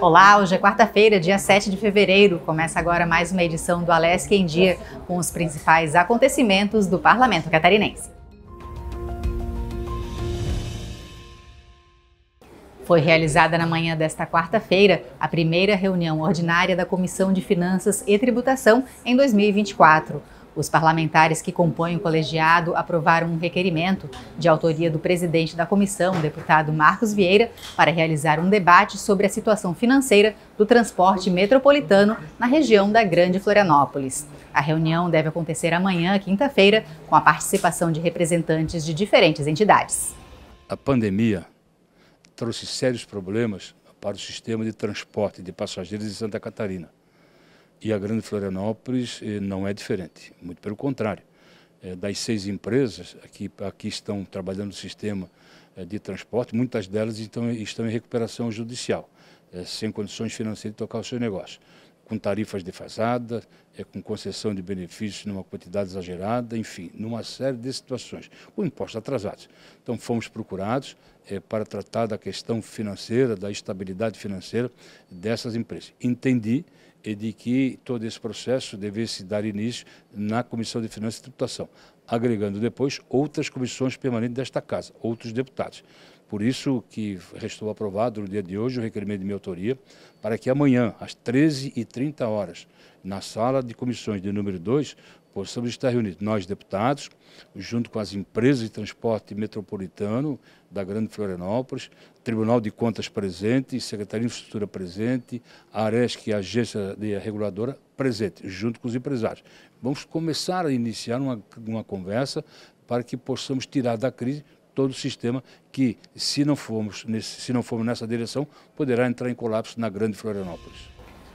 Olá, hoje é quarta-feira, dia 7 de fevereiro. Começa agora mais uma edição do Alesc em Dia, com os principais acontecimentos do Parlamento Catarinense. Foi realizada na manhã desta quarta-feira a primeira reunião ordinária da Comissão de Finanças e Tributação em 2024. Os parlamentares que compõem o colegiado aprovaram um requerimento de autoria do presidente da comissão, deputado Marcos Vieira, para realizar um debate sobre a situação financeira do transporte metropolitano na região da Grande Florianópolis. A reunião deve acontecer amanhã, quinta-feira, com a participação de representantes de diferentes entidades. A pandemia trouxe sérios problemas para o sistema de transporte de passageiros de Santa Catarina. E a Grande Florianópolis eh, não é diferente, muito pelo contrário. É, das seis empresas que aqui estão trabalhando no sistema eh, de transporte, muitas delas estão, estão em recuperação judicial, eh, sem condições financeiras de tocar o seu negócio com tarifas defasadas, com concessão de benefícios numa quantidade exagerada, enfim, numa série de situações, com impostos atrasados. Então, fomos procurados para tratar da questão financeira, da estabilidade financeira dessas empresas. Entendi e de que todo esse processo devesse dar início na Comissão de Finanças e Tributação, agregando depois outras comissões permanentes desta Casa, outros deputados. Por isso que restou aprovado no dia de hoje o requerimento de minha autoria para que amanhã, às 13h30, na sala de comissões de número 2, Possamos estar reunidos, nós deputados, junto com as empresas de transporte metropolitano da Grande Florianópolis, Tribunal de Contas presente, Secretaria de Infraestrutura presente, a ARESC, é a agência de reguladora, presente, junto com os empresários. Vamos começar a iniciar uma, uma conversa para que possamos tirar da crise todo o sistema que, se não formos, nesse, se não formos nessa direção, poderá entrar em colapso na Grande Florianópolis.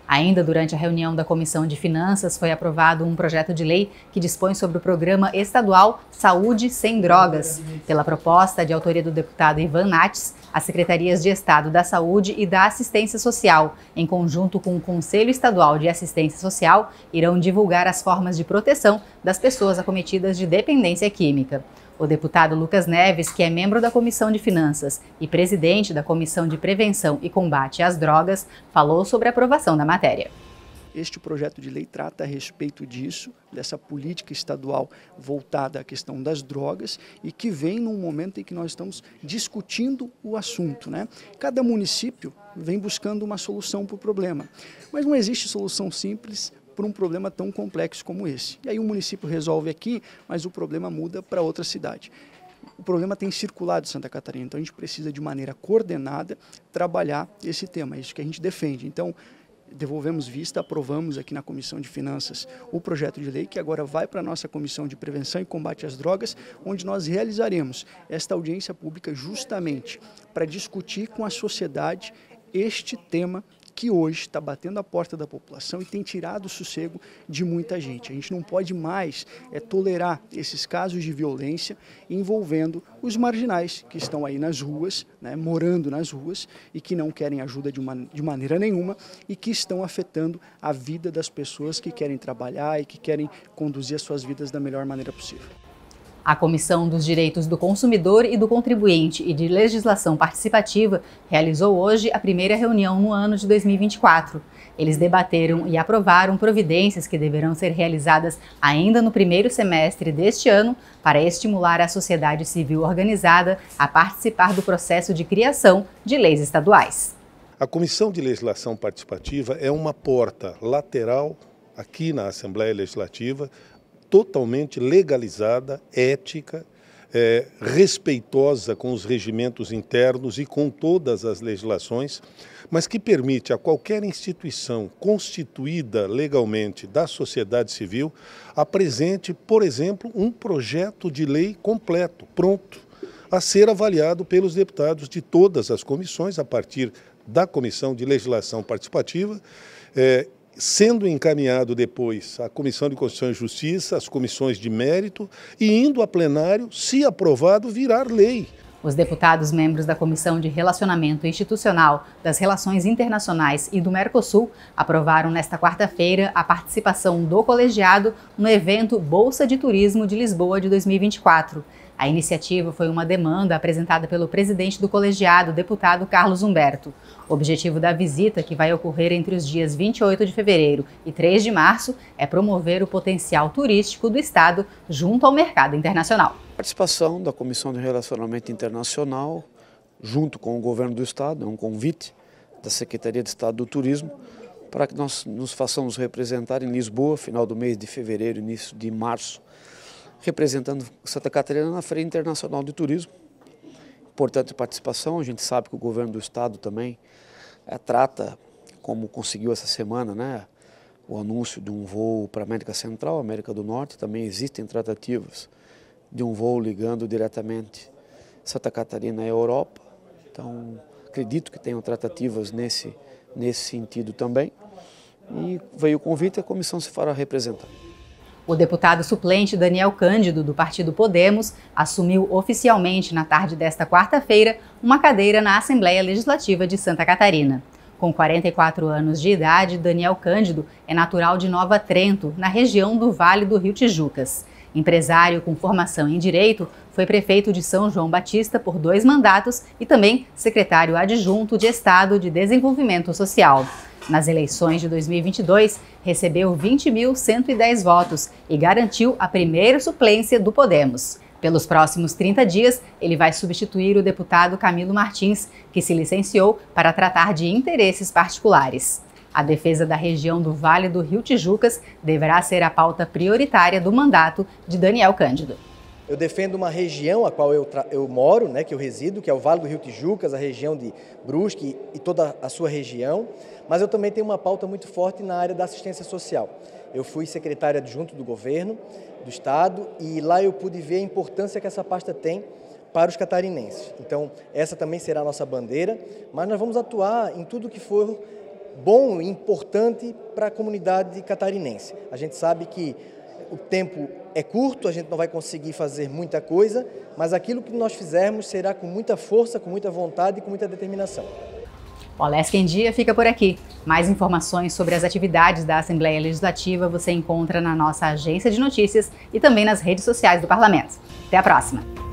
Ainda durante a reunião da Comissão de Finanças, foi aprovado um projeto de lei que dispõe sobre o programa estadual Saúde Sem Drogas. Pela proposta de autoria do deputado Ivan Nates, as secretarias de Estado da Saúde e da Assistência Social, em conjunto com o Conselho Estadual de Assistência Social, irão divulgar as formas de proteção das pessoas acometidas de dependência química. O deputado Lucas Neves, que é membro da Comissão de Finanças e presidente da Comissão de Prevenção e Combate às Drogas, falou sobre a aprovação da matéria. Este projeto de lei trata a respeito disso, dessa política estadual voltada à questão das drogas e que vem num momento em que nós estamos discutindo o assunto. Né? Cada município vem buscando uma solução para o problema, mas não existe solução simples, por um problema tão complexo como esse. E aí o município resolve aqui, mas o problema muda para outra cidade. O problema tem circulado em Santa Catarina, então a gente precisa de maneira coordenada trabalhar esse tema, é isso que a gente defende. Então, devolvemos vista, aprovamos aqui na Comissão de Finanças o projeto de lei que agora vai para a nossa Comissão de Prevenção e Combate às Drogas, onde nós realizaremos esta audiência pública justamente para discutir com a sociedade este tema que hoje está batendo a porta da população e tem tirado o sossego de muita gente. A gente não pode mais é, tolerar esses casos de violência envolvendo os marginais que estão aí nas ruas, né, morando nas ruas e que não querem ajuda de, uma, de maneira nenhuma e que estão afetando a vida das pessoas que querem trabalhar e que querem conduzir as suas vidas da melhor maneira possível. A Comissão dos Direitos do Consumidor e do Contribuinte e de Legislação Participativa realizou hoje a primeira reunião no ano de 2024. Eles debateram e aprovaram providências que deverão ser realizadas ainda no primeiro semestre deste ano para estimular a sociedade civil organizada a participar do processo de criação de leis estaduais. A Comissão de Legislação Participativa é uma porta lateral aqui na Assembleia Legislativa totalmente legalizada, ética, é, respeitosa com os regimentos internos e com todas as legislações, mas que permite a qualquer instituição constituída legalmente da sociedade civil apresente, por exemplo, um projeto de lei completo, pronto, a ser avaliado pelos deputados de todas as comissões a partir da Comissão de Legislação Participativa. É, sendo encaminhado depois à Comissão de Constituição e Justiça, às comissões de mérito e indo a plenário, se aprovado, virar lei. Os deputados membros da Comissão de Relacionamento Institucional, das Relações Internacionais e do Mercosul aprovaram nesta quarta-feira a participação do colegiado no evento Bolsa de Turismo de Lisboa de 2024. A iniciativa foi uma demanda apresentada pelo presidente do colegiado, deputado Carlos Humberto. O objetivo da visita, que vai ocorrer entre os dias 28 de fevereiro e 3 de março, é promover o potencial turístico do Estado junto ao mercado internacional. A participação da Comissão de Relacionamento Internacional, junto com o Governo do Estado, é um convite da Secretaria de Estado do Turismo, para que nós nos façamos representar em Lisboa, final do mês de fevereiro, início de março, representando Santa Catarina na Feira Internacional de Turismo. Importante participação, a gente sabe que o governo do estado também é, trata, como conseguiu essa semana, né, o anúncio de um voo para a América Central, América do Norte, também existem tratativas de um voo ligando diretamente Santa Catarina à Europa. Então, acredito que tenham tratativas nesse, nesse sentido também. E veio o convite, a comissão se fará representar. O deputado suplente Daniel Cândido, do partido Podemos, assumiu oficialmente na tarde desta quarta-feira uma cadeira na Assembleia Legislativa de Santa Catarina. Com 44 anos de idade, Daniel Cândido é natural de Nova Trento, na região do Vale do Rio Tijucas. Empresário com formação em direito, foi prefeito de São João Batista por dois mandatos e também secretário adjunto de Estado de Desenvolvimento Social. Nas eleições de 2022, recebeu 20.110 votos e garantiu a primeira suplência do Podemos. Pelos próximos 30 dias, ele vai substituir o deputado Camilo Martins, que se licenciou para tratar de interesses particulares. A defesa da região do Vale do Rio Tijucas deverá ser a pauta prioritária do mandato de Daniel Cândido. Eu defendo uma região a qual eu, eu moro, né, que eu resido, que é o Vale do Rio Tijucas, a região de Brusque e toda a sua região, mas eu também tenho uma pauta muito forte na área da assistência social. Eu fui secretária adjunto do governo do estado e lá eu pude ver a importância que essa pasta tem para os catarinenses. Então, essa também será a nossa bandeira, mas nós vamos atuar em tudo que for bom e importante para a comunidade catarinense. A gente sabe que o tempo é curto, a gente não vai conseguir fazer muita coisa, mas aquilo que nós fizermos será com muita força, com muita vontade e com muita determinação. O Alesc em Dia fica por aqui. Mais informações sobre as atividades da Assembleia Legislativa você encontra na nossa agência de notícias e também nas redes sociais do Parlamento. Até a próxima!